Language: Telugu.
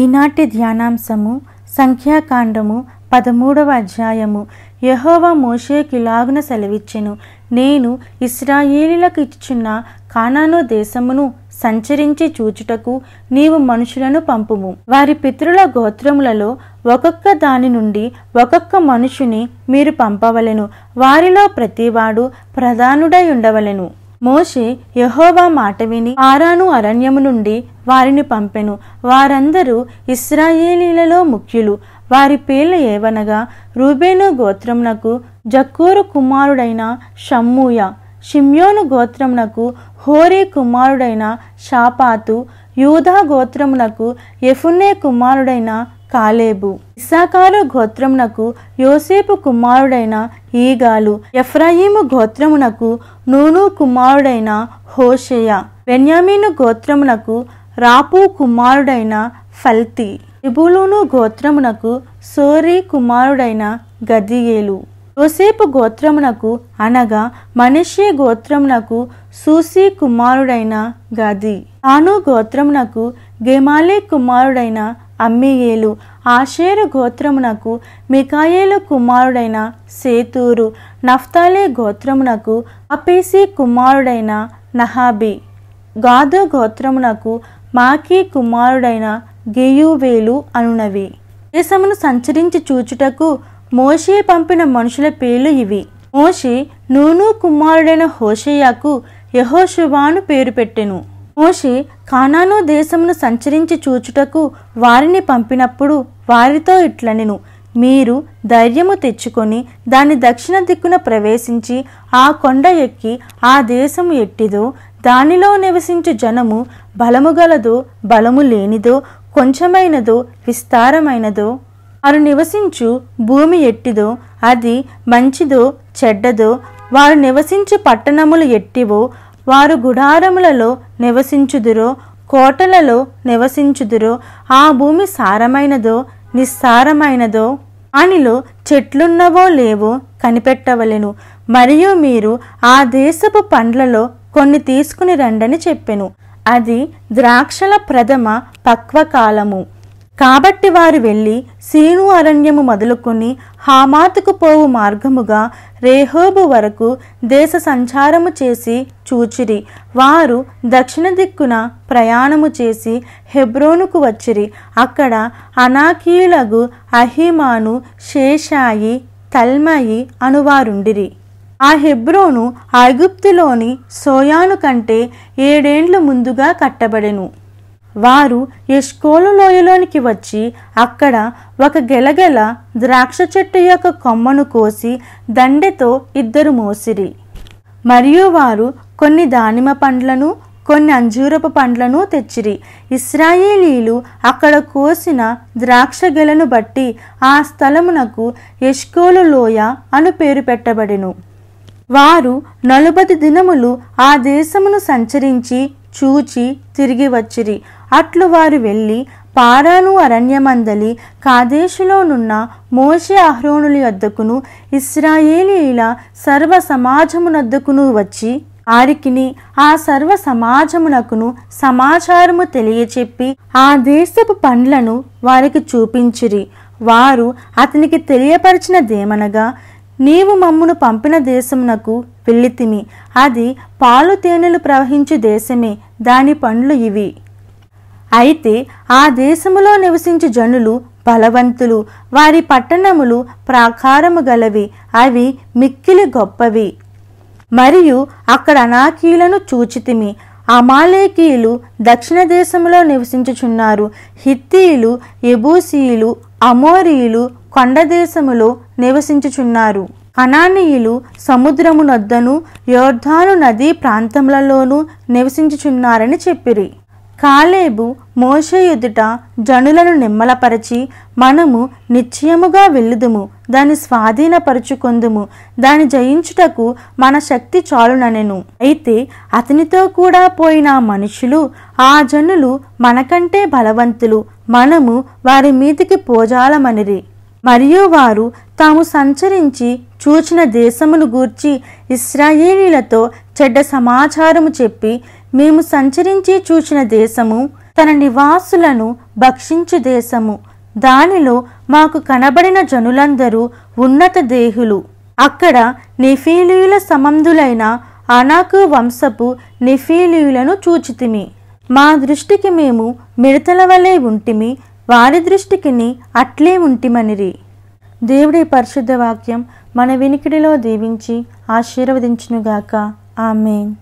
ఈనాటి ధ్యానాంశము సంఖ్యాకాండము పదమూడవ అధ్యాయము యహోవ లాగున సెలవిచ్చెను నేను ఇస్రాయేలీలకు ఇచ్చున్న కానాను దేశమును సంచరించి చూచుటకు నీవు మనుషులను పంపుము వారి పితృల గోత్రములలో ఒక్కొక్క దాని నుండి ఒక్కొక్క మనుషుని మీరు పంపవలెను వారిలో ప్రతివాడు ప్రధానుడై ఉండవలెను మోషే యహోవా మాట విని ఆరాను అరణ్యము నుండి వారిని పంపెను వారందరూ ఇస్రాయేలీలలో ముఖ్యులు వారి పేర్లు ఏవనగా రూబేను గోత్రమునకు జక్కూరు కుమారుడైన షమ్ముయ షిమ్యోను గోత్రమునకు హోరే కుమారుడైన షాపాతు యూధా గోత్రమునకు యఫునే కుమారుడైన కాలేబు ఇసాకారు గోత్రమునకు యోసేపు కుమారుడైన ఈగాలు ఎఫ్రాయిము గోత్రమునకు నూను కుమారుడైన హోషేయ వెన్యామీను గోత్రమునకు రాపు కుమారుడైన ఫల్తి రిబులోను గోత్రమునకు సోరీ కుమారుడైన గదియేలు యోసేపు గోత్రమునకు అనగా మనిషి గోత్రమునకు సూసి కుమారుడైన గది తాను గోత్రమునకు గెమాలే కుమారుడైన అమ్మియేలు ఆషేరు గోత్రమునకు మికాయేలు కుమారుడైన సేతూరు నఫ్తాలే గోత్రమునకు అపేసి కుమారుడైన నహాబి గాదు గోత్రమునకు మాకీ కుమారుడైన గేయువేలు అనునవి దేశమును సంచరించి చూచుటకు మోషే పంపిన మనుషుల పేర్లు ఇవి మోషే నూను కుమారుడైన హోషయ్యకు యహోశువాను పేరు పెట్టెను మోషి కానాను దేశమును సంచరించి చూచుటకు వారిని పంపినప్పుడు వారితో ఇట్లనెను మీరు ధైర్యము తెచ్చుకొని దాని దక్షిణ దిక్కున ప్రవేశించి ఆ కొండ ఎక్కి ఆ దేశము ఎట్టిదో దానిలో నివసించు జనము బలము గలదో బలము లేనిదో కొంచెమైనదో విస్తారమైనదో వారు నివసించు భూమి ఎట్టిదో అది మంచిదో చెడ్డదో వారు నివసించు పట్టణములు ఎట్టివో వారు గుడారములలో నివసించుదురో కోటలలో నివసించుదురో ఆ భూమి సారమైనదో నిస్సారమైనదో అనిలో చెట్లున్నవో లేవో కనిపెట్టవలెను మరియు మీరు ఆ దేశపు పండ్లలో కొన్ని తీసుకుని రండని చెప్పెను అది ద్రాక్షల ప్రథమ పక్వకాలము కాబట్టి వారు వెళ్ళి సీను అరణ్యము మొదలుకొని హామాతుకు పోవు మార్గముగా రేహోబు వరకు దేశ సంచారము చేసి చూచిరి వారు దక్షిణ దిక్కున ప్రయాణము చేసి హెబ్రోనుకు వచ్చిరి అక్కడ అనాకీలగు అహిమాను శేషాయి తల్మయి అనువారుండిరి ఆ హెబ్రోను ఐగుప్తులోని సోయాను కంటే ఏడేండ్లు ముందుగా కట్టబడెను వారు ఎష్కోలు లోయలోనికి వచ్చి అక్కడ ఒక గెలగెల ద్రాక్ష చెట్టు యొక్క కొమ్మను కోసి దండెతో ఇద్దరు మోసిరి మరియు వారు కొన్ని దానిమ పండ్లను కొన్ని అంజూరపు పండ్లను తెచ్చిరి ఇస్రాయేలీలు అక్కడ కోసిన ద్రాక్ష గెలను బట్టి ఆ స్థలమునకు యష్కోలు లోయ అను పేరు పెట్టబడెను వారు నలుబది దినములు ఆ దేశమును సంచరించి చూచి తిరిగి వచ్చిరి అట్లు వారు వెళ్ళి పారాను అరణ్యమందలి నున్న మోషే అహ్రోణుల వద్దకును ఇస్రాయేలీల సర్వ సమాజమునద్దకును వచ్చి వారికిని ఆ సర్వ సమాజమునకును సమాచారము తెలియచెప్పి ఆ దేశపు పండ్లను వారికి చూపించిరి వారు అతనికి తెలియపరిచిన దేమనగా నీవు మమ్మును పంపిన దేశమునకు వెళ్ళితిమి అది పాలు తేనెలు ప్రవహించే దేశమే దాని పండ్లు ఇవి అయితే ఆ దేశములో నివసించు జనులు బలవంతులు వారి పట్టణములు ప్రాకారము గలవి అవి మిక్కిలి గొప్పవి మరియు అక్కడ అనాకీలను చూచితిమి అమాలేకీయులు దక్షిణ దేశంలో నివసించుచున్నారు హిత్తీయులు ఎబూసీయులు అమోరీయులు కొండ దేశములో నివసించుచున్నారు అనానీయులు సముద్రము నద్దను యోర్ధాను నదీ ప్రాంతములలోనూ నివసించుచున్నారని చెప్పిరి కాలేబు మోషే ఎదుట జనులను నిమ్మలపరచి మనము నిశ్చయముగా వెళ్ళుదుము దాన్ని స్వాధీనపరుచుకొందుము దాని జయించుటకు మన శక్తి చాలుననెను అయితే అతనితో కూడా పోయిన మనుషులు ఆ జనులు మనకంటే బలవంతులు మనము వారి మీదికి పోజాలమనిరి మరియు వారు తాము సంచరించి చూచిన దేశమును గూర్చి ఇస్రాయేలీలతో చెడ్డ సమాచారము చెప్పి మేము సంచరించి చూచిన దేశము తన నివాసులను భక్షించు దేశము దానిలో మాకు కనబడిన జనులందరూ ఉన్నత దేహులు అక్కడ నిఫీలీయుల సమంధులైన అనాకు వంశపు నిఫీలీయులను చూచితిమి మా దృష్టికి మేము మిడతల వలె ఉంటిమి వారి దృష్టికిని అట్లే ఉంటిమనిరి దేవుడి పరిశుద్ధ వాక్యం మన వినికిడిలో దీవించి ఆశీర్వదించునుగాక ఆమెన్